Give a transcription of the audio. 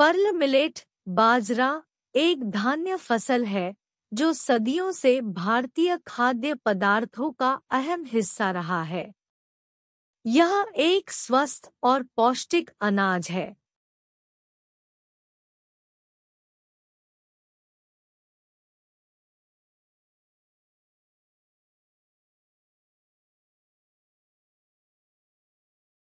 pearl millet बाजरा एक धान्य फसल है जो सदियों से भारतीय खाद्य पदार्थों का अहम हिस्सा रहा है यह एक स्वस्थ और पौष्टिक अनाज है